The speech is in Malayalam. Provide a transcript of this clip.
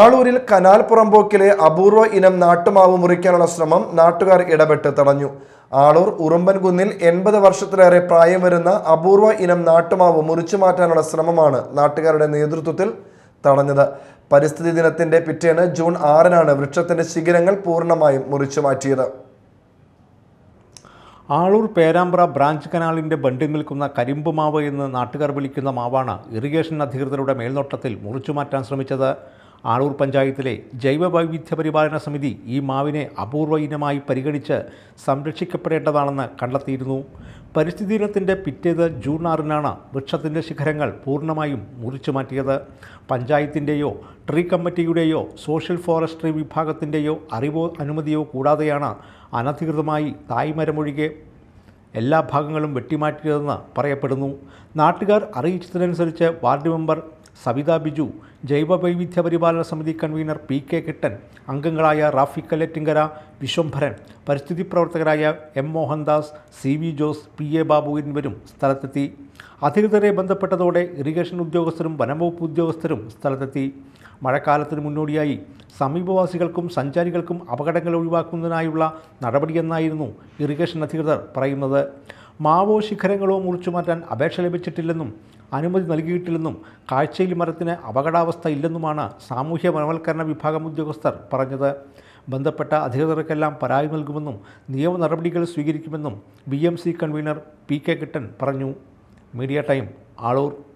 ആളൂരിൽ കനാൽ പുറംപോക്കിലെ അപൂർവ ഇനം നാട്ടുമാവ് മുറിക്കാനുള്ള ശ്രമം നാട്ടുകാർ ഇടപെട്ട് തടഞ്ഞു ആളൂർ ഉറുമ്പൻകുന്നിൽ എൺപത് വർഷത്തിലേറെ പ്രായം വരുന്ന അപൂർവ ഇനം നാട്ടുമാവ് മുറിച്ചു മാറ്റാനുള്ള ശ്രമമാണ് നാട്ടുകാരുടെ നേതൃത്വത്തിൽ തടഞ്ഞത് പരിസ്ഥിതി ദിനത്തിന്റെ പിറ്റേന്ന് ജൂൺ ആറിനാണ് വൃക്ഷത്തിന്റെ ശിഖരങ്ങൾ പൂർണ്ണമായും മുറിച്ചു മാറ്റിയത് ആളൂർ പേരാമ്പ്ര ബ്രാഞ്ച് കനാലിൻ്റെ ബണ്ടിൽ നിൽക്കുന്ന കരിമ്പ് മാവ് എന്ന് നാട്ടുകാർ വിളിക്കുന്ന മാവാണ് ഇറിഗേഷൻ അധികൃതരുടെ മേൽനോട്ടത്തിൽ മുറിച്ചു മാറ്റാൻ ശ്രമിച്ചത് ആളൂർ പഞ്ചായത്തിലെ ജൈവ വൈവിധ്യ പരിപാലന സമിതി ഈ മാവിനെ അപൂർവ ഇനമായി പരിഗണിച്ച് സംരക്ഷിക്കപ്പെടേണ്ടതാണെന്ന് കണ്ടെത്തിയിരുന്നു പരിസ്ഥിതി ദിനത്തിൻ്റെ പിറ്റേത് ജൂൺ ആറിനാണ് വൃക്ഷത്തിൻ്റെ ശിഖരങ്ങൾ പൂർണ്ണമായും മുറിച്ചു മാറ്റിയത് പഞ്ചായത്തിൻ്റെയോ ട്രീ കമ്മിറ്റിയുടെയോ സോഷ്യൽ ഫോറസ്ട്രി വിഭാഗത്തിൻ്റെയോ അറിവോ അനുമതിയോ കൂടാതെയാണ് അനധികൃതമായി തായ്മരമൊഴികെ എല്ലാ ഭാഗങ്ങളും വെട്ടിമാറ്റിയതെന്ന് പറയപ്പെടുന്നു നാട്ടുകാർ അറിയിച്ചതിനനുസരിച്ച് വാർഡ് മെമ്പർ സവിത ബിജു ജൈവ വൈവിധ്യ പരിപാലന സമിതി കൺവീനർ പി കെ കിട്ടൻ അംഗങ്ങളായ റാഫി കല്ലറ്റിങ്കര വിശ്വംഭരൻ പരിസ്ഥിതി പ്രവർത്തകരായ M Mohandas C V Jose P A Babu എന്നിവരും സ്ഥലത്തെത്തി അധികൃതരെ ബന്ധപ്പെട്ടതോടെ ഇറിഗേഷൻ ഉദ്യോഗസ്ഥരും വനംവകുപ്പ് ഉദ്യോഗസ്ഥരും സ്ഥലത്തെത്തി മഴക്കാലത്തിന് മുന്നോടിയായി സമീപവാസികൾക്കും സഞ്ചാരികൾക്കും അപകടങ്ങൾ ഒഴിവാക്കുന്നതിനായുള്ള നടപടിയെന്നായിരുന്നു ഇറിഗേഷൻ അധികൃതർ പറയുന്നത് മാവോ ശിഖരങ്ങളോ മുറിച്ചു മാറ്റാൻ അപേക്ഷ ലഭിച്ചിട്ടില്ലെന്നും അനുമതി നൽകിയിട്ടില്ലെന്നും കാഴ്ചയിൽ മരത്തിന് അപകടാവസ്ഥ ഇല്ലെന്നുമാണ് സാമൂഹ്യ വനവൽക്കരണ വിഭാഗം ഉദ്യോഗസ്ഥർ പറഞ്ഞത് ബന്ധപ്പെട്ട അധികൃതർക്കെല്ലാം പരാതി നൽകുമെന്നും നിയമ നടപടികൾ സ്വീകരിക്കുമെന്നും B M C convener P K Kittan പറഞ്ഞു മീഡിയ ടൈം ആളൂർ